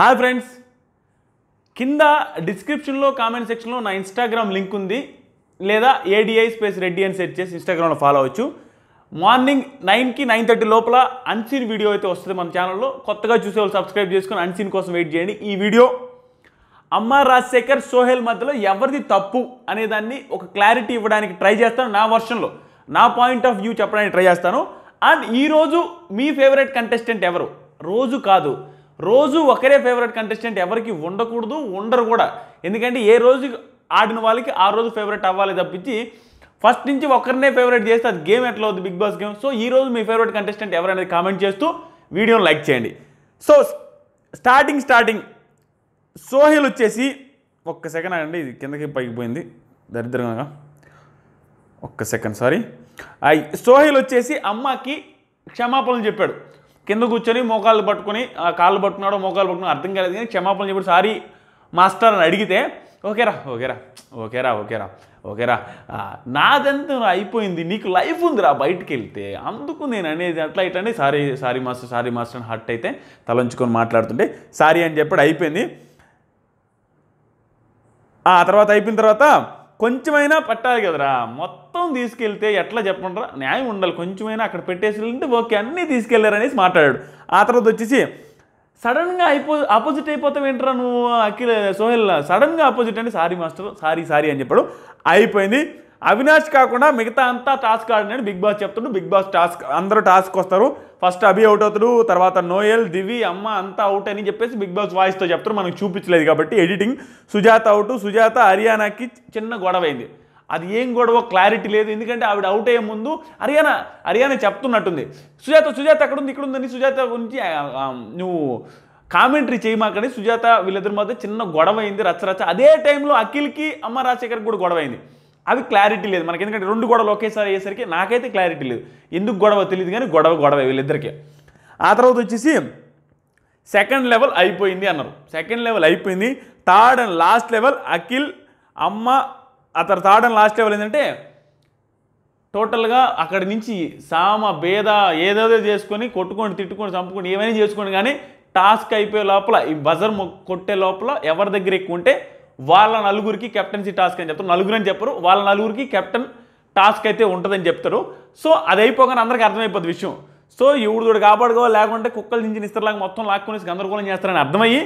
hi friends కింద డిస్క్రిప్షన్లో comment సెక్షన్లో నా ఇన్స్టాగ్రామ్ లింక్ ఉంది లేదా ఏడిఐ స్పేస్ రెడ్డి అని సెట్ చేసి ఇన్స్టాగ్రామ్లో ఫాలో అవచ్చు మార్నింగ్ నైన్కి నైన్ థర్టీ లోపల అన్సీన్ వీడియో అయితే వస్తుంది మన ఛానల్లో కొత్తగా చూసే వాళ్ళు సబ్స్క్రైబ్ చేసుకొని అన్సీన్ కోసం వెయిట్ చేయండి ఈ వీడియో అమ్మ రాజశేఖర్ సోహెల్ మధ్యలో ఎవరిది తప్పు అనేదాన్ని ఒక క్లారిటీ ఇవ్వడానికి ట్రై చేస్తాను నా వర్షన్లో నా పాయింట్ ఆఫ్ వ్యూ చెప్పడానికి ట్రై చేస్తాను అండ్ ఈరోజు మీ ఫేవరెట్ కంటెస్టెంట్ ఎవరు రోజు కాదు రోజు ఒకరే ఫేవరెట్ కంటెస్టెంట్ ఎవరికి ఉండకూడదు ఉండరు కూడా ఎందుకంటే ఏ రోజు ఆడిన వాళ్ళకి ఆ రోజు ఫేవరెట్ అవ్వాలి తప్పించి ఫస్ట్ నుంచి ఒకరినే ఫేవరెట్ చేస్తే అది గేమ్ ఎట్లా అవుతుంది బిగ్ బాస్ గేమ్ సో ఈ రోజు మీ ఫేవరెట్ కంటెస్టెంట్ ఎవరనేది కామెంట్ చేస్తూ వీడియోని లైక్ చేయండి సో స్టార్టింగ్ స్టార్టింగ్ సోహిల్ వచ్చేసి ఒక్క సెకండ్ ఆగండి ఇది కిందకి పైకి పోయింది దరిద్రంగా ఒక్క సెకండ్ సారీ సోహిల్ వచ్చేసి అమ్మకి క్షమాపణలు చెప్పాడు కింద కూర్చొని మోకాళ్ళు పట్టుకొని కాళ్ళు పట్టుకున్నాడో మోకాళ్ళు పట్టుకున్నాడు అర్థం కాలేదు కానీ క్షమాపణ చెప్పి సారీ మాస్టర్ అని అడిగితే ఓకేరా ఓకేరా ఓకేరా ఓకేరా ఓకేరా నాదంతా అయిపోయింది నీకు లైఫ్ ఉందిరా బయటికి వెళ్తే అందుకు నేను అనేది అట్లా ఇట్లండి sorry sorry master sorry master అని హట్ అయితే తలంచుకొని మాట్లాడుతుంటే సారీ అని చెప్పాడు అయిపోయింది ఆ తర్వాత అయిపోయిన తర్వాత కొంచెమైనా పట్టాలి కదరా మొత్తం తీసుకెళ్తే ఎట్లా చెప్పండ్రా న్యాయం ఉండాలి కొంచెమైనా అక్కడ పెట్టేసి ఓకే అన్నీ తీసుకెళ్లారనేసి మాట్లాడాడు ఆ తర్వాత వచ్చేసి సడన్గా అయిపో ఆపోజిట్ అయిపోతావు ఏంట్రా నువ్వు అఖిల సోహెల్ సడన్గా ఆపోజిట్ అంటే సారీ మాస్టర్ సారీ సారీ అని చెప్పాడు అయిపోయింది అవినాష్ కాకుండా మిగతా అంతా టాస్క్ ఆడినాడు బిగ్ బాస్ చెప్తాడు బిగ్ బాస్ టాస్క్ అందరూ టాస్క్ వస్తారు ఫస్ట్ అభి అవుట్ అవుతాడు తర్వాత నోయల్ దివి అమ్మ అంతా అవుట్ అని చెప్పేసి బిగ్ బాస్ వాయిస్తో చెప్తారు మనకు చూపించలేదు కాబట్టి ఎడిటింగ్ సుజాత అవుట్ సుజాత హర్యానాకి చిన్న గొడవ అయింది అది ఏం గొడవ క్లారిటీ లేదు ఎందుకంటే ఆవిడ అవుట్ అయ్యే ముందు హర్యానా హర్యానా చెప్తున్నట్టుంది సుజాత సుజాత అక్కడుంది ఇక్కడ ఉందని సుజాత గురించి నువ్వు కామెంటరీ చేయమాకని సుజాత వీళ్ళిద్దరి మధ్య చిన్న గొడవ అయింది రచ్చరచ్చ అదే టైంలో అఖిల్కి అమ్మ రాజశేఖర్కి కూడా గొడవ అయింది అవి క్లారిటీ లేదు మనకి ఎందుకంటే రెండు గొడవలు ఒకేసారి అయ్యేసరికి నాకైతే క్లారిటీ లేదు ఎందుకు గొడవ తెలియదు కానీ గొడవ గొడవ వీళ్ళిద్దరికీ ఆ తర్వాత వచ్చేసి సెకండ్ లెవెల్ అయిపోయింది అన్నారు సెకండ్ లెవెల్ అయిపోయింది third and last level Akhil అమ్మ అతను థర్డ్ అండ్ లాస్ట్ లెవెల్ ఏంటంటే టోటల్గా అక్కడి నుంచి సామ భేద ఏదేదో చేసుకొని కొట్టుకొని తిట్టుకొని చంపుకొని ఏమైనా చేసుకొని కానీ టాస్క్ అయిపోయే లోపల ఈ బజర్ కొట్టే లోపల ఎవరి దగ్గర ఎక్కువ ఉంటే వాళ్ళ నలుగురికి కెప్టెన్సీ టాస్క్ అని చెప్తారు నలుగురు అని చెప్పరు వాళ్ళ నలుగురికి కెప్టెన్ టాస్క్ అయితే ఉంటుందని చెప్తారు సో అది అయిపోగానే అందరికీ అర్థమైపోద్ది విషయం సో ఈవిడోడు కాపాడుకో లేకుంటే కుక్కలు నుంచి ఇస్తారులాగా మొత్తం లాక్కునేసి గందరగోళం చేస్తారని అర్థమయ్యి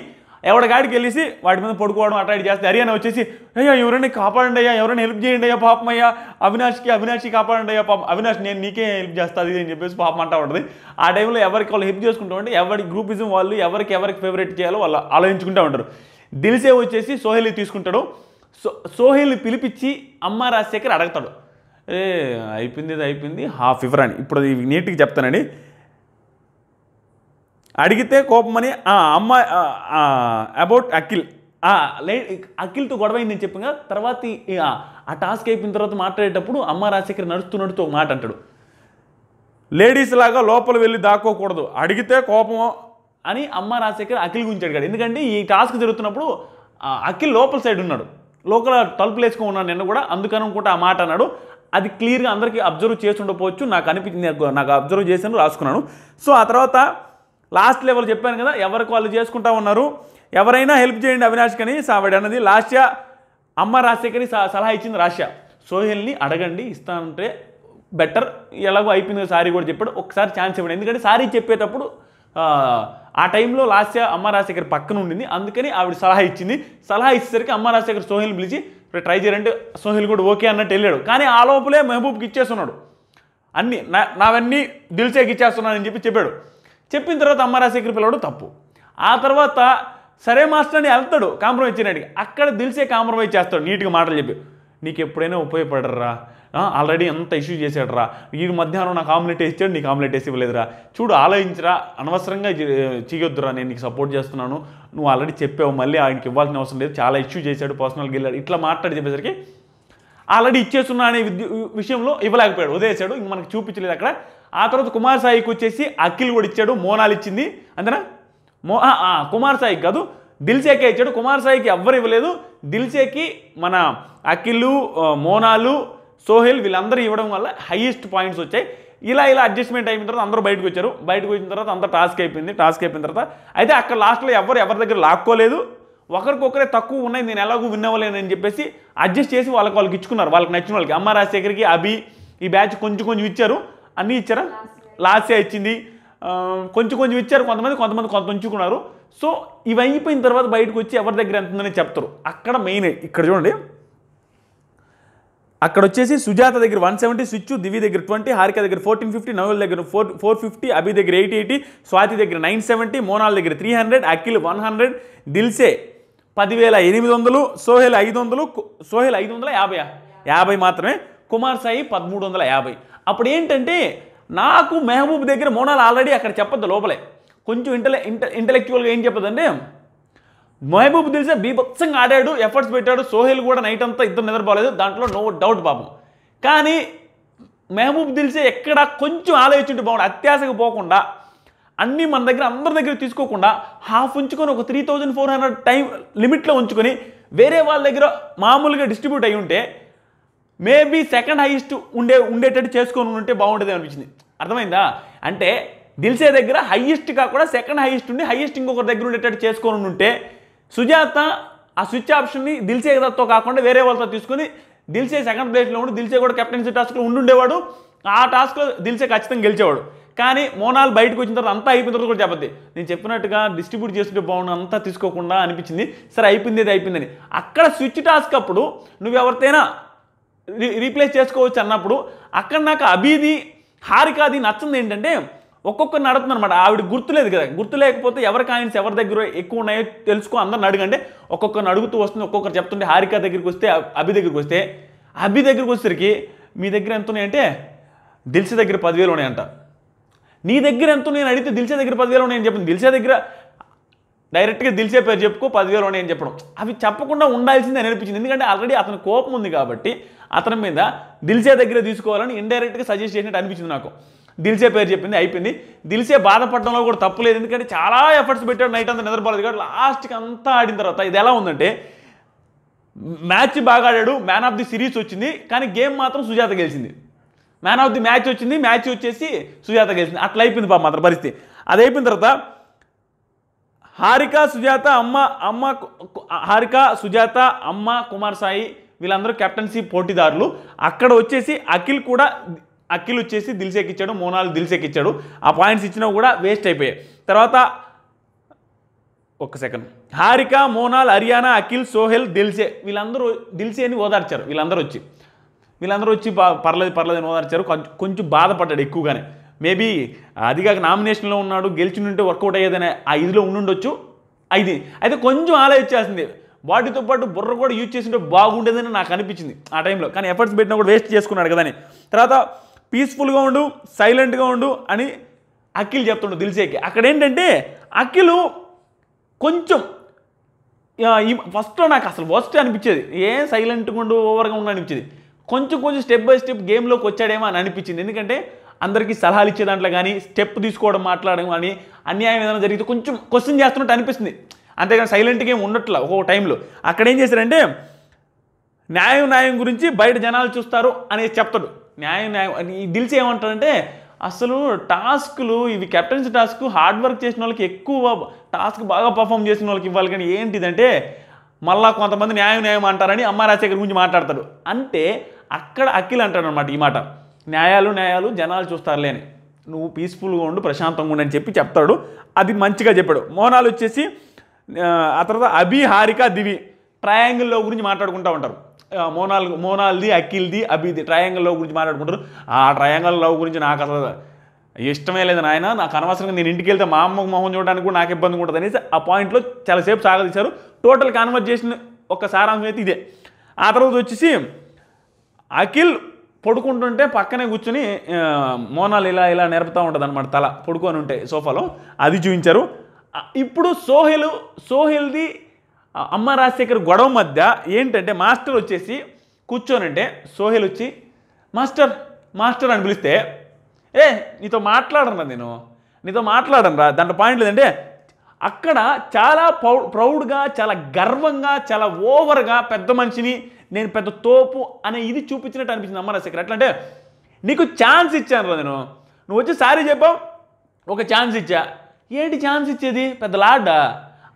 గాడికి వెళ్ళేసి వాటి మీద పడుకోవడం అట్లా చేస్తే అని వచ్చేసి అయ్యా ఎవరైనా కాపాడండి అయ్యా ఎవరైనా హెల్ప్ చేయండి అయ్యా పాపం అయ్యా అవినాష్కి అవినాష్కి కాపాడండి అయ్యా పాపం అవినాష్ నేను నీకే హెల్ప్ చేస్తాది అని చెప్పేసి పాపం అంటా ఉంటుంది ఆ టైంలో ఎవరికి వాళ్ళు హెల్ప్ చేసుకుంటూ ఉంటే ఎవరి గ్రూపిజం వాళ్ళు ఎవరికి ఎవరికి ఫేవరెట్ చేయాలో వాళ్ళు ఆలోచించుకుంటూ ఉంటారు దిల్సే వచ్చేసి సోహెల్ని తీసుకుంటాడు సో సోహెల్ని పిలిపించి అమ్మ రాజశేఖర్ అడగతాడు ఏ అయిపోయింది అయిపోయింది హాఫ్ ఇవర్ అని ఇప్పుడు అది నీట్గా చెప్తానండి అడిగితే కోపమని అమ్మ అబౌట్ అఖిల్ అఖిల్తో గొడవ అయిందని చెప్పగా తర్వాత ఆ టాస్క్ అయిపోయిన తర్వాత మాట్లాడేటప్పుడు అమ్మ రాజశేఖర్ నడుస్తూ నడుస్తూ ఒక మాట అంటాడు లేడీస్ లాగా లోపల వెళ్ళి దాక్కోకూడదు అడిగితే కోపం అని అమ్మ రాజశేఖర్ అఖిల్ గురించి అడిగాడు ఎందుకంటే ఈ టాస్క్ జరుగుతున్నప్పుడు అఖిల్ లోపల సైడ్ ఉన్నాడు లోపల తలుపులు వేసుకుని ఉన్నాను నిన్న కూడా అందుకని అనుకుంటే ఆ మాట అన్నాడు అది క్లియర్గా అందరికీ అబ్జర్వ్ ఉండకపోవచ్చు నాకు అనిపించింది నాకు అబ్జర్వ్ చేశాను రాసుకున్నాను సో ఆ తర్వాత లాస్ట్ లెవెల్ చెప్పాను కదా ఎవరికి వాళ్ళు చేసుకుంటా ఉన్నారు ఎవరైనా హెల్ప్ చేయండి అవినాష్ కని సావిడ అన్నది లాస్యా అమ్మ రాజశేఖర్ని సలహా ఇచ్చింది రాశ సోహెల్ని అడగండి ఇస్తానంటే బెటర్ ఎలాగో అయిపోయింది సారీ కూడా చెప్పాడు ఒకసారి ఛాన్స్ ఇవ్వండి ఎందుకంటే సారీ చెప్పేటప్పుడు ఆ టైంలో లాస్య అమ్మ రాజశేఖర్ పక్కన ఉండింది అందుకని ఆవిడ సలహా ఇచ్చింది సలహా ఇచ్చేసరికి అమ్మ రాజశేఖర్ సోహిల్ పిలిచి ట్రై చేయాలంటే సోహిల్ కూడా ఓకే అన్నట్టు వెళ్ళాడు కానీ ఆ లోపలే మెహబూబ్కి ఇచ్చేస్తున్నాడు అన్నీ నా నావన్నీ దిల్సేకి ఇచ్చేస్తున్నానని చెప్పి చెప్పాడు చెప్పిన తర్వాత అమ్మ రాజశేఖర్ పిలవడం తప్పు ఆ తర్వాత సరే మాస్టర్ అని వెళ్తాడు కాంప్రమైజ్ చేయడానికి అక్కడ దిల్సే కాంప్రమైజ్ చేస్తాడు నీట్గా మాటలు చెప్పి నీకు ఎప్పుడైనా ఉపయోగపడరా ఆల్రెడీ ఎంత ఇష్యూ చేశాడరా ఈ మధ్యాహ్నం నాకు ఆమ్లెట్ వేసాడు నీకు ఆమ్లెట్ వేసి ఇవ్వలేదురా చూడు ఆలోచించరా అనవసరంగా చేయొద్దురా నేను నీకు సపోర్ట్ చేస్తున్నాను నువ్వు ఆల్రెడీ చెప్పావు మళ్ళీ ఆయనకి ఇవ్వాల్సిన అవసరం లేదు చాలా ఇష్యూ చేశాడు పర్సనల్గా వెళ్ళాడు ఇట్లా మాట్లాడి చెప్పేసరికి ఆల్రెడీ ఇచ్చేస్తున్నా అనే విషయంలో ఇవ్వలేకపోయాడు వదిలేశాడు ఇంక మనకు చూపించలేదు అక్కడ ఆ తర్వాత కుమార్ సాయికి వచ్చేసి అఖిల్ కూడా ఇచ్చాడు మోనాలు ఇచ్చింది అంతేనా మో కుమార్ సాయికి కాదు దిల్సేకే ఇచ్చాడు కుమార్ సాయికి ఎవ్వరు ఇవ్వలేదు దిల్సేకి మన అఖిలు మోనాలు సోహెల్ వీళ్ళందరూ ఇవ్వడం వల్ల హైయెస్ట్ పాయింట్స్ వచ్చాయి ఇలా ఇలా అడ్జస్ట్మెంట్ అయిన తర్వాత అందరూ బయటకు వచ్చారు బయటకు వచ్చిన తర్వాత అంత టాస్క్ అయిపోయింది టాస్క్ అయిపోయిన తర్వాత అయితే అక్కడ లాస్ట్లో ఎవరు ఎవరి దగ్గర లాక్కోలేదు ఒకరికొకరే తక్కువ ఉన్నాయి నేను ఎలాగో విన్ అవ్వలేనని చెప్పేసి అడ్జస్ట్ చేసి వాళ్ళకి వాళ్ళకి ఇచ్చుకున్నారు వాళ్ళకి నచ్చిన వాళ్ళకి అమ్మ రాజశేఖర్కి అభి ఈ బ్యాచ్ కొంచెం కొంచెం ఇచ్చారు అన్నీ ఇచ్చారా లాస్టే ఇచ్చింది కొంచెం కొంచెం ఇచ్చారు కొంతమంది కొంతమంది కొంత ఉంచుకున్నారు సో ఇవి అయిపోయిన తర్వాత బయటకు వచ్చి ఎవరి దగ్గర ఎంత ఉందని చెప్తారు అక్కడ మెయిన్ ఇక్కడ చూడండి అక్కడ వచ్చేసి సుజాత దగ్గర వన్ సెవెంటీ స్విచ్ దివి దగ్గర ట్వంటీ హారిక దగ్గర ఫోర్టీన్ ఫిఫ్టీ నవల్ దగ్గర ఫోర్ ఫోర్ ఫిఫ్టీ అభి దగ్గర ఎయిటీ ఎయిటీ స్వాతి దగ్గర నైన్ సెవెంటీ మోనాల్ దగ్గర three hundred Akhil one hundred Dilse పదివేల ఎనిమిది వందలు సోహెల్ ఐదు వందలు సోహెల్ ఐదు వందల యాభై యాభై మాత్రమే కుమార్ సాయి పదమూడు వందల యాభై అప్పుడు ఏంటంటే నాకు మెహబూబ్ దగ్గర మోనాల్ ఆల్రెడీ అక్కడ చెప్పద్దు లోపలే కొంచెం ఇంటలె ఇంట ఇంటలెక్చువల్గా ఏం చెప్పదండి మహబూబ్ దిల్సే బీభత్సంగా ఆడాడు ఎఫర్ట్స్ పెట్టాడు సోహెల్ కూడా నైట్ అంతా ఇద్దరు నిద్రపోలేదు దాంట్లో నో డౌట్ పాపం కానీ మహబూబ్ దిల్సే ఎక్కడ కొంచెం ఆలోచించుంటే బాగుండు అత్యాశకు పోకుండా అన్నీ మన దగ్గర అందరి దగ్గర తీసుకోకుండా హాఫ్ ఉంచుకొని ఒక three thousand four hundred time లిమిట్లో ఉంచుకొని వేరే వాళ్ళ దగ్గర మామూలుగా డిస్ట్రిబ్యూట్ అయి ఉంటే మేబీ సెకండ్ హైయెస్ట్ ఉండే ఉండేటట్టు చేసుకొని ఉంటే బాగుంటుంది అనిపించింది అర్థమైందా అంటే దిల్సే దగ్గర హైయెస్ట్ కాకుండా సెకండ్ హైయెస్ట్ ఉండి హయ్యెస్ట్ ఇంకొకరి దగ్గర ఉండేటట్టు చేసుకొని ఉంటే సుజాత ఆ స్విచ్ ఆప్షన్ని దిల్సే తో కాకుండా వేరే వాళ్ళతో తీసుకుని దిల్సే సెకండ్ ప్లేస్లో ఉండి దిల్సే కూడా కెప్టెన్సీ టాస్క్లో ఉండుండేవాడు ఆ టాస్క్లో దిల్సే ఖచ్చితంగా గెలిచేవాడు కానీ మోనాల్ బయటకు వచ్చిన తర్వాత అంతా అయిపోయిన తర్వాత కూడా చెప్పద్ది నేను చెప్పినట్టుగా డిస్ట్రిబ్యూట్ చేస్తుంటే బాగుండు అంతా తీసుకోకుండా అనిపించింది సరే అయిపోయింది అది అయిపోయిందని అక్కడ స్విచ్ టాస్క్ అప్పుడు నువ్వెవరితైనా రీ రీప్లేస్ చేసుకోవచ్చు అన్నప్పుడు అక్కడ నాకు అభిది అది నచ్చింది ఏంటంటే ఒక్కొక్కరిని నడుతుంది అనమాట ఆవిడ గుర్తులేదు కదా గుర్తు లేకపోతే ఎవరి కాయిన్స్ ఎవరి దగ్గర ఎక్కువ ఉన్నాయో తెలుసుకో అందరిని అడగండి ఒక్కొక్కరిని అడుగుతూ వస్తుంది ఒక్కొక్కరు చెప్తుంటే హారిక దగ్గరికి వస్తే అభి దగ్గరికి వస్తే అభి దగ్గరికి వచ్చేసరికి మీ దగ్గర ఎంత ఉన్నాయంటే దిల్సే దగ్గర పదివేలు ఉన్నాయంట నీ దగ్గర ఎంత ఉన్నాయని అడిగితే దిల్సే దగ్గర పదివేలు ఉన్నాయని చెప్పింది దిల్సే దగ్గర డైరెక్ట్గా దిల్సే పేరు చెప్పుకో పదివేలు ఉన్నాయని చెప్పడం అవి చెప్పకుండా ఉండాల్సిందే అనిపించింది ఎందుకంటే ఆల్రెడీ అతని కోపం ఉంది కాబట్టి అతని మీద దిల్సే దగ్గర తీసుకోవాలని ఇండైరెక్ట్గా సజెస్ట్ చేసినట్టు అనిపించింది నాకు దిల్సే పేరు చెప్పింది అయిపోయింది దిల్సే బాధపడడంలో కూడా తప్పు లేదు ఎందుకంటే చాలా ఎఫర్ట్స్ పెట్టాడు నైట్ అంతా నిద్రపోలేదు కాబట్టి లాస్ట్కి అంతా ఆడిన తర్వాత ఇది ఎలా ఉందంటే మ్యాచ్ బాగా ఆడాడు మ్యాన్ ఆఫ్ ది సిరీస్ వచ్చింది కానీ గేమ్ మాత్రం సుజాత గెలిచింది మ్యాన్ ఆఫ్ ది మ్యాచ్ వచ్చింది మ్యాచ్ వచ్చేసి సుజాత గెలిచింది అట్లా అయిపోయింది బాబు మాత్రం పరిస్థితి అది అయిపోయిన తర్వాత హారిక సుజాత అమ్మ అమ్మ హారిక సుజాత అమ్మ కుమార్ సాయి వీళ్ళందరూ కెప్టెన్సీ పోటీదారులు అక్కడ వచ్చేసి అఖిల్ కూడా అఖిల్ వచ్చేసి దిల్సేకిచ్చాడు మోనాల్ దిల్సేకిచ్చాడు ఆ పాయింట్స్ ఇచ్చినా కూడా వేస్ట్ అయిపోయాయి తర్వాత ఒక్క సెకండ్ హారిక మోనాల్ హర్యానా అఖిల్ సోహెల్ దిల్సే వీళ్ళందరూ దిల్సే అని ఓదార్చారు వీళ్ళందరూ వచ్చి వీళ్ళందరూ వచ్చి పర్లేదు పర్లేదు అని ఓదార్చారు కొంచెం కొంచెం బాధపడ్డాడు ఎక్కువగానే మేబీ అదిగా నామినేషన్లో ఉన్నాడు గెలిచి ఉంటే వర్కౌట్ అయ్యేదనే ఆ ఇదిలో ఉండుండొచ్చు అది అయితే కొంచెం ఆలోచించాల్సిందే వాటితో పాటు బుర్ర కూడా యూజ్ చేసింటే బాగుండేదని నాకు అనిపించింది ఆ టైంలో కానీ ఎఫర్ట్స్ పెట్టినా కూడా వేస్ట్ చేసుకున్నాడు కదా అని తర్వాత పీస్ఫుల్గా ఉండు సైలెంట్గా ఉండు అని అఖిల్ చెప్తుండు దిల్సేకి అక్కడ ఏంటంటే అఖిల్ కొంచెం ఫస్ట్లో నాకు అసలు ఫస్ట్ అనిపించేది ఏం సైలెంట్గా ఉండు ఓవర్గా ఉండు అనిపించేది కొంచెం కొంచెం స్టెప్ బై స్టెప్ గేమ్లోకి వచ్చాడేమో అని అనిపించింది ఎందుకంటే అందరికీ సలహాలు ఇచ్చే దాంట్లో కానీ స్టెప్ తీసుకోవడం మాట్లాడడం కానీ అన్యాయం ఏదైనా జరిగితే కొంచెం క్వశ్చన్ చేస్తున్నట్టు అనిపిస్తుంది అంతేగాని సైలెంట్గా ఏం ఉండట్లా ఒక్కొక్క టైంలో అక్కడ ఏం చేశారంటే న్యాయం న్యాయం గురించి బయట జనాలు చూస్తారు అనేది చెప్తాడు న్యాయం న్యాయం ఈ దిల్స్ ఏమంటాడంటే అసలు టాస్క్లు ఇవి కెప్టెన్సీ టాస్క్ హార్డ్ వర్క్ చేసిన వాళ్ళకి ఎక్కువ టాస్క్ బాగా పర్ఫామ్ చేసిన వాళ్ళకి ఇవ్వాలి కానీ ఏంటిదంటే మళ్ళీ కొంతమంది న్యాయం న్యాయం అంటారని అమ్మ రాజశేఖర్ గురించి మాట్లాడతాడు అంటే అక్కడ అఖిల్ అంటాడు అనమాట ఈ మాట న్యాయాలు న్యాయాలు జనాలు చూస్తారులే అని నువ్వు పీస్ఫుల్గా ఉండు ప్రశాంతంగా ఉండు అని చెప్పి చెప్తాడు అది మంచిగా చెప్పాడు మోనాలు వచ్చేసి ఆ తర్వాత అభి హారిక దివి ట్రయాంగిల్లో గురించి మాట్లాడుకుంటూ ఉంటారు మోనాల్ మోనాల్ది అఖిల్ది అభిది ట్రయాంగిల్లో గురించి మాట్లాడుకుంటారు ఆ ట్రయాంగిల్ లవ్ గురించి నాకు అసలు ఇష్టమే లేదు నాయన నాకు అనవసరంగా నేను ఇంటికి వెళ్తే మా అమ్మకు మొహం చూడడానికి కూడా నాకు ఇబ్బంది ఉంటుంది అనేసి ఆ పాయింట్లో చాలాసేపు సాగదీశారు టోటల్ చేసిన ఒక సారాంశం అయితే ఇదే ఆ తర్వాత వచ్చేసి అఖిల్ పడుకుంటుంటే పక్కనే కూర్చొని మోనాలు ఇలా ఇలా నేర్పుతూ ఉంటుంది అనమాట తల పడుకొని ఉంటే సోఫాలో అది చూపించారు ఇప్పుడు సోహెల్ సోహెల్ది అమ్మ రాజశేఖర్ గొడవ మధ్య ఏంటంటే మాస్టర్ వచ్చేసి కూర్చోనంటే సోహెల్ వచ్చి మాస్టర్ మాస్టర్ అని పిలిస్తే ఏ నీతో మాట్లాడను నేను నీతో మాట్లాడను రా దాంట్లో పాయింట్ లేదంటే అక్కడ చాలా ప్రౌ ప్రౌడ్గా చాలా గర్వంగా చాలా ఓవర్గా పెద్ద మనిషిని నేను పెద్ద తోపు అనే ఇది చూపించినట్టు అనిపించింది అమ్మ రాజశేఖర్ ఎట్లా అంటే నీకు ఛాన్స్ ఇచ్చాను రా నేను నువ్వు వచ్చి సారీ చెప్పావు ఒక ఛాన్స్ ఇచ్చా ఏంటి ఛాన్స్ ఇచ్చేది పెద్ద లాడ్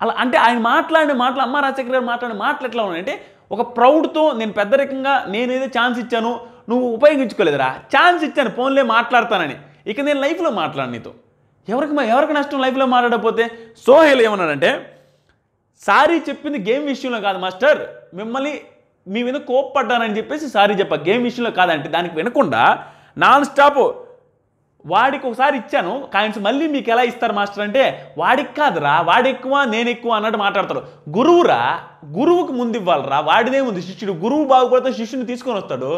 అలా అంటే ఆయన మాట్లాడిన మాటలు అమ్మ రాజశేఖర గారు మాట్లాడిన మాటలు ఎట్లా ఉన్నాయంటే ఒక ప్రౌడ్తో నేను పెద్దరికంగా నేనేదో ఛాన్స్ ఇచ్చాను నువ్వు ఉపయోగించుకోలేదురా ఛాన్స్ ఇచ్చాను ఫోన్లే మాట్లాడతానని ఇక నేను లైఫ్లో మాట్లాడు నీతో ఎవరికి ఎవరికి నష్టం లైఫ్లో మాట్లాడకపోతే సోహెల్ ఏమన్నాడంటే సారీ చెప్పింది గేమ్ విషయంలో కాదు మాస్టర్ మిమ్మల్ని మీ మీద కోప్పడ్డానని చెప్పేసి సారీ చెప్పా గేమ్ విషయంలో కాదంటే దానికి వినకుండా నాన్ స్టాప్ వాడికి ఒకసారి ఇచ్చాను కాయిన్స్ మళ్ళీ మీకు ఎలా ఇస్తారు మాస్టర్ అంటే వాడికి కాదురా వాడెక్కువ నేను ఎక్కువ అన్నట్టు మాట్లాడతాడు గురువురా గురువుకు ముందు ఇవ్వాలరా వాడిదే ఉంది శిష్యుడు గురువు బాగుపడితే శిష్యుని తీసుకొని వస్తాడు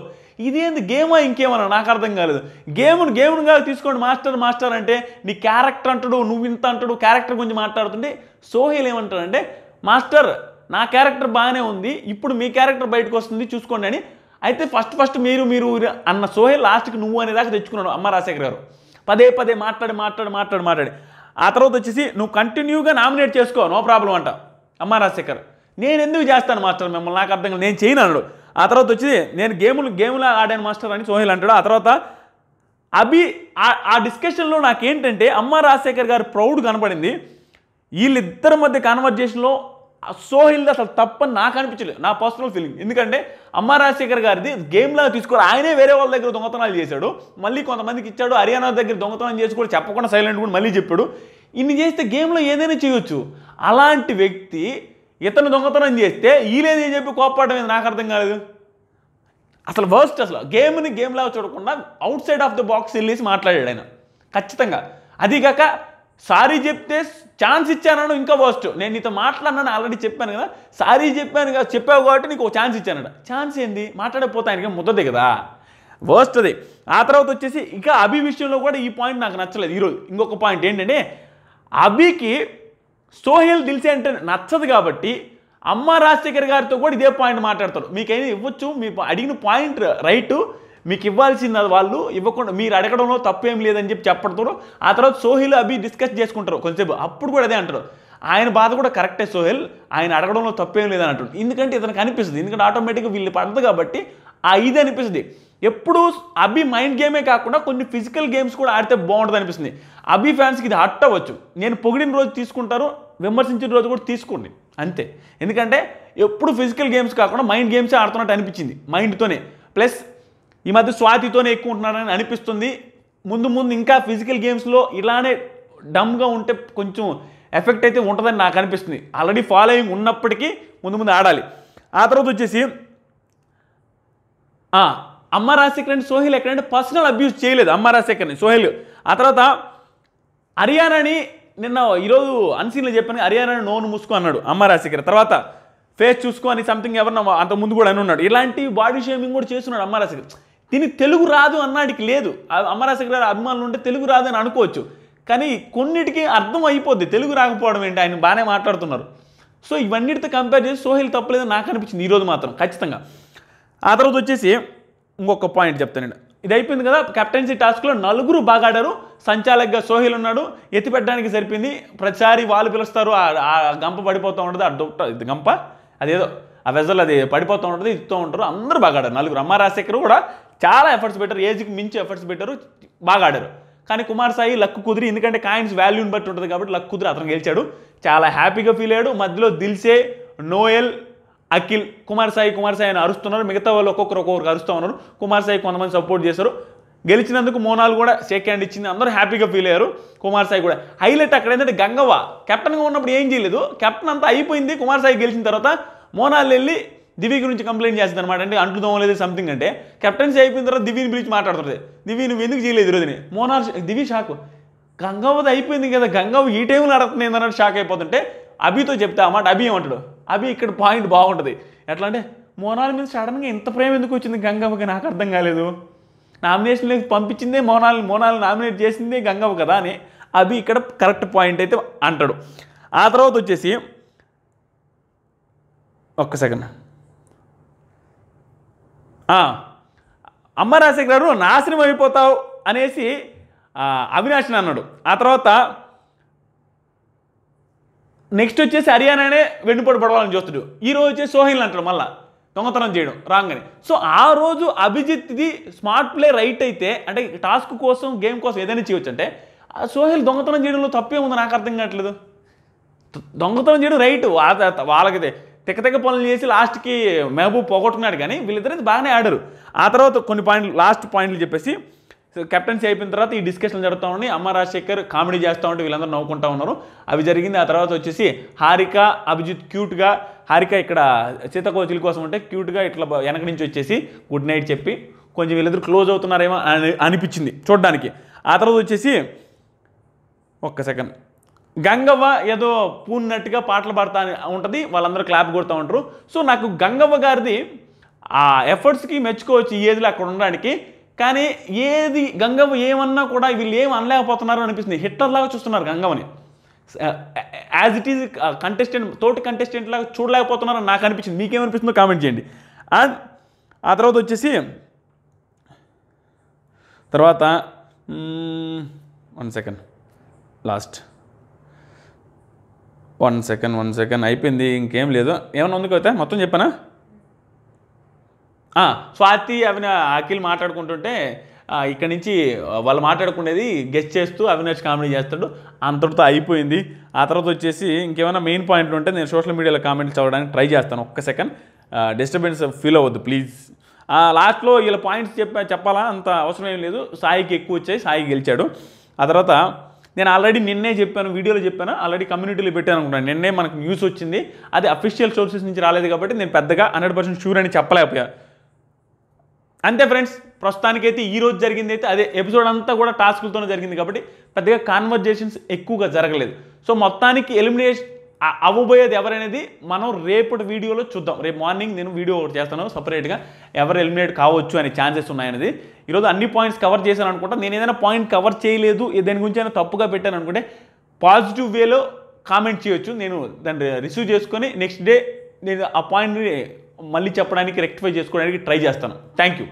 ఇదేంది గేమా ఇంకేమన్నా నాకు అర్థం కాలేదు గేమును గేమును కాదు తీసుకోండి మాస్టర్ మాస్టర్ అంటే నీ క్యారెక్టర్ అంటాడు నువ్వు ఇంత అంటాడు క్యారెక్టర్ గురించి మాట్లాడుతుంటే సోహిల్ ఏమంటాడంటే మాస్టర్ నా క్యారెక్టర్ బాగానే ఉంది ఇప్పుడు మీ క్యారెక్టర్ బయటకు వస్తుంది చూసుకోండి అని అయితే ఫస్ట్ ఫస్ట్ మీరు మీరు అన్న సోహెల్ లాస్ట్కి నువ్వు అనేదాకా తెచ్చుకున్నాడు అమ్మ రాజశేఖర్ గారు పదే పదే మాట్లాడి మాట్లాడి మాట్లాడి మాట్లాడి ఆ తర్వాత వచ్చేసి నువ్వు కంటిన్యూగా నామినేట్ చేసుకో నో ప్రాబ్లం అంట అమ్మ రాజశేఖర్ నేను ఎందుకు చేస్తాను మాస్టర్ మిమ్మల్ని నాకు అర్థం నేను చేయను అన్నాడు ఆ తర్వాత వచ్చి నేను గేములు గేములు ఆడాను మాస్టర్ అని సోహిల్ అంటాడు ఆ తర్వాత అభి ఆ డిస్కషన్లో నాకేంటంటే అమ్మ రాజశేఖర్ గారు ప్రౌడ్ కనపడింది వీళ్ళిద్దరి మధ్య కాన్వర్జేషన్లో సోహిల్ది అసలు తప్పని నాకు అనిపించలేదు నా పర్సనల్ ఫీలింగ్ ఎందుకంటే అమ్మ రాజశేఖర్ గారిది గేమ్లాగా తీసుకుని ఆయనే వేరే వాళ్ళ దగ్గర దొంగతనాలు చేశాడు మళ్ళీ కొంతమందికి ఇచ్చాడు హర్యానా దగ్గర దొంగతనం చేసి కూడా చెప్పకుండా సైలెంట్ కూడా మళ్ళీ చెప్పాడు ఇన్ని చేస్తే గేమ్లో ఏదైనా చేయొచ్చు అలాంటి వ్యక్తి ఇతను దొంగతనం చేస్తే ఈలేదని చెప్పి కోపడడం నాకు అర్థం కాలేదు అసలు వర్స్ట్ అసలు గేమ్ని గేమ్లాగా చూడకుండా outside of the box వెళ్ళేసి మాట్లాడాడు ఆయన ఖచ్చితంగా కాక సారీ చెప్తే ఛాన్స్ ఇచ్చానను ఇంకా వర్స్ట్ నేను నీతో మాట్లాడినాను ఆల్రెడీ చెప్పాను కదా సారీ చెప్పాను కదా చెప్పావు కాబట్టి నీకు ఒక ఛాన్స్ ఇచ్చానట ఛాన్స్ ఏంది మాట్లాడకపోతే ఆయనకి ముద్దది కదా వర్స్ట్ అది ఆ తర్వాత వచ్చేసి ఇక అభి విషయంలో కూడా ఈ పాయింట్ నాకు నచ్చలేదు ఈరోజు ఇంకొక పాయింట్ ఏంటంటే అభికి సోహెల్ దిల్సే అంటే నచ్చదు కాబట్టి అమ్మ రాజశేఖర్ గారితో కూడా ఇదే పాయింట్ మాట్లాడతారు మీకైనా ఇవ్వచ్చు మీ అడిగిన పాయింట్ రైటు మీకు ఇవ్వాల్సిన వాళ్ళు ఇవ్వకుండా మీరు అడగడంలో తప్పేం లేదని చెప్పి చెప్పడతారు ఆ తర్వాత సోహిల్ అభి డిస్కస్ చేసుకుంటారు కొంచెంసేపు అప్పుడు కూడా అదే అంటారు ఆయన బాధ కూడా కరెక్టే సోహెల్ ఆయన అడగడంలో తప్పేం లేదని అంటారు ఎందుకంటే ఇతనికి అనిపిస్తుంది ఎందుకంటే ఆటోమేటిక్గా వీళ్ళు పడదు కాబట్టి ఆ ఇది అనిపిస్తుంది ఎప్పుడు అభి మైండ్ గేమే కాకుండా కొన్ని ఫిజికల్ గేమ్స్ కూడా ఆడితే బాగుంటుంది అనిపిస్తుంది అభి ఫ్యాన్స్కి ఇది అట్టవచ్చు నేను పొగిడిన రోజు తీసుకుంటారు విమర్శించిన రోజు కూడా తీసుకోండి అంతే ఎందుకంటే ఎప్పుడు ఫిజికల్ గేమ్స్ కాకుండా మైండ్ గేమ్సే ఆడుతున్నట్టు అనిపించింది మైండ్తోనే ప్లస్ ఈ మధ్య స్వాతితోనే ఎక్కువ ఉంటున్నాడని అనిపిస్తుంది ముందు ముందు ఇంకా ఫిజికల్ గేమ్స్లో ఇలానే డమ్గా ఉంటే కొంచెం ఎఫెక్ట్ అయితే ఉంటుందని నాకు అనిపిస్తుంది ఆల్రెడీ ఫాలోయింగ్ ఉన్నప్పటికీ ముందు ముందు ఆడాలి ఆ తర్వాత వచ్చేసి అమ్మ రాజశేఖర్ అండ్ సోహెల్ ఎక్కడంటే పర్సనల్ అబ్యూస్ చేయలేదు అమ్మ రాజశేఖర్ని సోహెల్ ఆ తర్వాత హర్యానాని నిన్న ఈరోజు అన్సీన్లో చెప్పాను హర్యానాని నోను మూసుకో అన్నాడు అమ్మ రాజశేఖర్ తర్వాత ఫేస్ చూసుకో అని సంథింగ్ ఎవరన్నా అంత ముందు కూడా అని ఉన్నాడు ఇలాంటి బాడీ షేమింగ్ కూడా చేస్తున్నాడు అమ్మ రాజశేఖర్ దీనికి తెలుగు రాదు అన్నాడికి లేదు అమరాశికి గారు అభిమానులు ఉంటే తెలుగు రాదు అని అనుకోవచ్చు కానీ కొన్నిటికి అర్థం అయిపోద్ది తెలుగు రాకపోవడం ఏంటి ఆయన బాగానే మాట్లాడుతున్నారు సో ఇవన్నిటితో కంపేర్ చేసి సోహిల్ తప్పలేదు నాకు అనిపించింది ఈరోజు మాత్రం ఖచ్చితంగా ఆ తర్వాత వచ్చేసి ఇంకొక పాయింట్ చెప్తానండి ఇది అయిపోయింది కదా కెప్టెన్సీ టాస్క్లో నలుగురు బాగా ఆడారు సంచాలకగా సోహిల్ ఉన్నాడు ఎత్తిపెట్టడానికి సరిపోయింది ప్రతిసారి వాళ్ళు పిలుస్తారు ఆ గంప పడిపోతూ ఉంటుంది ఆ డొట్ట ఇది గంప అదేదో ఆ వెజల్ అది పడిపోతూ ఉంటుంది ఇస్తూ ఉంటారు అందరూ బాగా ఆడారు నలుగురు అమ్మ రాజశేఖర్ కూడా చాలా ఎఫర్ట్స్ పెట్టారు ఏజ్కి మించి ఎఫర్ట్స్ పెట్టారు బాగా ఆడారు కానీ కుమార్ సాయి లక్ కుదిరి ఎందుకంటే కాయిన్స్ వాల్యూని బట్టి ఉంటుంది కాబట్టి లక్ కుదిరి అతను గెలిచాడు చాలా హ్యాపీగా ఫీల్ అయ్యాడు మధ్యలో దిల్సే నోయల్ అఖిల్ కుమార్ సాయి కుమార్ సాయి అని అరుస్తున్నారు మిగతా వాళ్ళు ఒక్కొక్కరు ఒక్కొక్కరు అరుస్తూ ఉన్నారు కుమార్ సాయి కొంతమంది సపోర్ట్ చేశారు గెలిచినందుకు మోనాల్ కూడా షేక్ హ్యాండ్ ఇచ్చింది అందరూ హ్యాపీగా ఫీల్ అయ్యారు కుమార్ సాయి కూడా హైలైట్ అక్కడ ఏంటంటే గంగవ్వ కెప్టెన్గా ఉన్నప్పుడు ఏం చేయలేదు కెప్టెన్ అంతా అయిపోయింది కుమార్ సాయి గెలిచిన తర్వాత మోనాల్ వెళ్ళి దివి గురించి కంప్లైంట్ చేస్తుంది అనమాట అంటే అంట్లు దోమలేదు సంథింగ్ అంటే కెప్టెన్సీ అయిపోయిన తర్వాత దివిని గురించి మాట్లాడుతుంది దివి నువ్వు ఎందుకు చేయలేదు ఈరోజుని మోనార్ దివి షాక్ గంగావది అయిపోయింది కదా గంగావ ఈ టైంలో అడుగుతుంది అన్నట్టు షాక్ అయిపోతుంటే అభితో చెప్తా అన్నమాట అభి ఏమంటాడు అభి ఇక్కడ పాయింట్ బాగుంటుంది ఎట్లా అంటే మోనాల్ మీద సడన్గా ఇంత ప్రేమ ఎందుకు వచ్చింది గంగవ్వకి నాకు అర్థం కాలేదు నామినేషన్లోకి పంపించిందే మోనాల్ మోనాల్ నామినేట్ చేసిందే గంగవ్వ కదా అని అభి ఇక్కడ కరెక్ట్ పాయింట్ అయితే అంటాడు ఆ తర్వాత వచ్చేసి ఒక్క సెకండ్ అమ్మ రాజశేఖర గారు నాశనం అయిపోతావు అనేసి అవినాష్ని అన్నాడు ఆ తర్వాత నెక్స్ట్ వచ్చేసి హర్యానానే వెన్నుపడి పడవాలని చూస్తాడు ఈ రోజు వచ్చేసి సోహిల్ అంటాడు మళ్ళీ దొంగతనం చేయడం రాంగ్ అని సో ఆ రోజు అభిజిత్ది స్మార్ట్ ప్లే రైట్ అయితే అంటే టాస్క్ కోసం గేమ్ కోసం ఏదైనా చేయొచ్చు అంటే సోహిల్ దొంగతనం చేయడంలో తప్పే ఉంది నాకు అర్థం కావట్లేదు దొంగతనం చేయడం రైట్ వాళ్ళకి తిక్కతిక్క పనులు చేసి లాస్ట్కి మహబూబ్ పోగొట్టుకున్నాడు కానీ వీళ్ళిద్దరైతే బాగానే ఆడారు ఆ తర్వాత కొన్ని పాయింట్లు లాస్ట్ పాయింట్లు చెప్పేసి కెప్టెన్సీ అయిపోయిన తర్వాత ఈ డిస్కషన్లు జరుగుతూ ఉన్నాయి అమ్మ రాజశేఖర్ కామెడీ చేస్తూ ఉంటే వీళ్ళందరూ నవ్వుకుంటూ ఉన్నారు అవి జరిగింది ఆ తర్వాత వచ్చేసి హారిక అభిజిత్ క్యూట్గా హారిక ఇక్కడ సీతకోచుల కోసం ఉంటే క్యూట్గా ఇట్లా వెనక నుంచి వచ్చేసి గుడ్ నైట్ చెప్పి కొంచెం వీళ్ళిద్దరు క్లోజ్ అవుతున్నారేమో అని అనిపించింది చూడడానికి ఆ తర్వాత వచ్చేసి ఒక్క సెకండ్ గంగవ్వ ఏదో పూన్నట్టుగా పాటలు పాడుతా ఉంటుంది వాళ్ళందరూ క్లాప్ కొడుతూ ఉంటారు సో నాకు గంగవ్వ గారిది ఆ ఎఫర్ట్స్కి మెచ్చుకోవచ్చు ఈ ఏజ్లో అక్కడ ఉండడానికి కానీ ఏది గంగవ్వ ఏమన్నా కూడా వీళ్ళు ఏం అనలేకపోతున్నారు అనిపిస్తుంది హిట్లర్ లాగా చూస్తున్నారు గంగవ్వని యాజ్ ఇట్ ఈజ్ కంటెస్టెంట్ తోటి కంటెస్టెంట్ లాగా చూడలేకపోతున్నారని నాకు అనిపించింది మీకేమనిపిస్తుందో కామెంట్ చేయండి అండ్ ఆ తర్వాత వచ్చేసి తర్వాత one second last one second one second అయిపోయింది ఇంకేం లేదు ఏమైనా ఉంది కదా మొత్తం చెప్పనా స్వాతి అవినా అఖిల్ మాట్లాడుకుంటుంటే ఇక్కడ నుంచి వాళ్ళు మాట్లాడుకునేది గెస్ట్ చేస్తూ అవినాష్ కామెడీ చేస్తాడు అంతటితో అయిపోయింది ఆ తర్వాత వచ్చేసి ఇంకేమైనా మెయిన్ పాయింట్లు ఉంటే నేను సోషల్ మీడియాలో కామెంట్స్ చదవడానికి ట్రై చేస్తాను ఒక్క సెకండ్ డిస్టర్బెన్స్ ఫీల్ అవ్వద్దు ప్లీజ్ లాస్ట్లో వీళ్ళ పాయింట్స్ చెప్ప చెప్పాలా అంత అవసరం ఏం లేదు సాయికి ఎక్కువ వచ్చాయి సాయి గెలిచాడు ఆ తర్వాత నేను ఆల్రెడీ నిన్నే చెప్పాను వీడియోలో చెప్పాను ఆల్రెడీ కమ్యూనిటీలో పెట్టాను అనుకున్నాను నిన్నే మనకు న్యూస్ వచ్చింది అది అఫీషియల్ సోర్సెస్ నుంచి రాలేదు కాబట్టి నేను పెద్దగా హండ్రెడ్ పర్సెంట్ షూర్ అని చెప్పలేకపోయా అంతే ఫ్రెండ్స్ ప్రస్తుతానికైతే ఈ రోజు జరిగింది అయితే అదే ఎపిసోడ్ అంతా కూడా టాస్క్లతోనే జరిగింది కాబట్టి పెద్దగా కాన్వర్జేషన్స్ ఎక్కువగా జరగలేదు సో మొత్తానికి ఎలిమినేషన్ అవ్వబోయేది ఎవరనేది మనం రేపటి వీడియోలో చూద్దాం రేపు మార్నింగ్ నేను వీడియో ఒకటి చేస్తాను సపరేట్గా ఎవరు ఎలిమినేట్ కావచ్చు అనే ఛాన్సెస్ ఉన్నాయనేది ఈరోజు అన్ని పాయింట్స్ కవర్ చేశాను అనుకుంటా నేను ఏదైనా పాయింట్ కవర్ చేయలేదు దాని గురించి అయినా తప్పుగా పెట్టాను అనుకుంటే పాజిటివ్ వేలో కామెంట్ చేయొచ్చు నేను దాన్ని రిసీవ్ చేసుకొని నెక్స్ట్ డే నేను ఆ పాయింట్ని మళ్ళీ చెప్పడానికి రెక్టిఫై చేసుకోవడానికి ట్రై చేస్తాను థ్యాంక్ యూ